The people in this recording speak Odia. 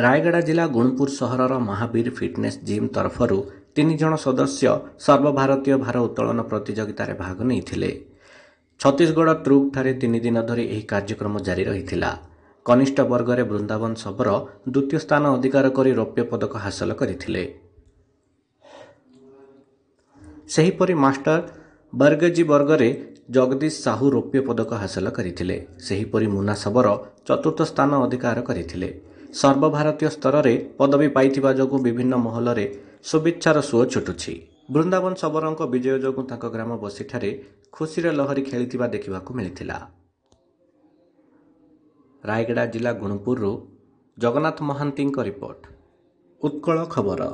ରାୟଗଡ଼ା ଜିଲ୍ଲା ଗୁଣପୁର ସହରର ମହାବୀର ଫିଟନେସ୍ ଜିମ୍ ତରଫରୁ ତିନି ଜଣ ସଦସ୍ୟ ସର୍ବଭାରତୀୟ ଭାର ଉତ୍ତୋଳନ ପ୍ରତିଯୋଗିତାରେ ଭାଗ ନେଇଥିଲେ ଛତିଶଗଡ଼ ଟ୍ରୁପ୍ଠାରେ ତିନି ଦିନ ଧରି ଏହି କାର୍ଯ୍ୟକ୍ରମ ଜାରି ରହିଥିଲା କନିଷ୍ଠ ବର୍ଗରେ ବୃନ୍ଦାବନ ସବର ଦ୍ୱିତୀୟ ସ୍ଥାନ ଅଧିକାର କରି ରୌପ୍ୟ ପଦକ ହାସଲ କରିଥିଲେ ସେହିପରି ମାଷ୍ଟର ବର୍ଗେଜି ବର୍ଗରେ ଜଗଦୀଶ ସାହୁ ରୌପ୍ୟ ପଦକ ହାସଲ କରିଥିଲେ ସେହିପରି ମୁନା ସବର ଚତୁର୍ଥ ସ୍ଥାନ ଅଧିକାର କରିଥିଲେ ସର୍ବଭାରତୀୟ ସ୍ତରରେ ପଦବୀ ପାଇଥିବା ଯୋଗୁଁ ବିଭିନ୍ନ ମହଲରେ ଶୁଭେଚ୍ଛାର ସୁଅ ଛୁଟୁଛି ବୃନ୍ଦାବନ ସବରଙ୍କ ବିଜୟ ଯୋଗୁଁ ତାଙ୍କ ଗ୍ରାମ ବସିଠାରେ ଖୁସିରେ ଲହରୀ ଖେଳିଥିବା ଦେଖିବାକୁ ମିଳିଥିଲା ରାୟଗଡ଼ା ଜିଲ୍ଲା ଗୁଣପୁରରୁ ଜଗନ୍ନାଥ ମହାନ୍ତିଙ୍କ ରିପୋର୍ଟ ଉତ୍କଳ ଖବର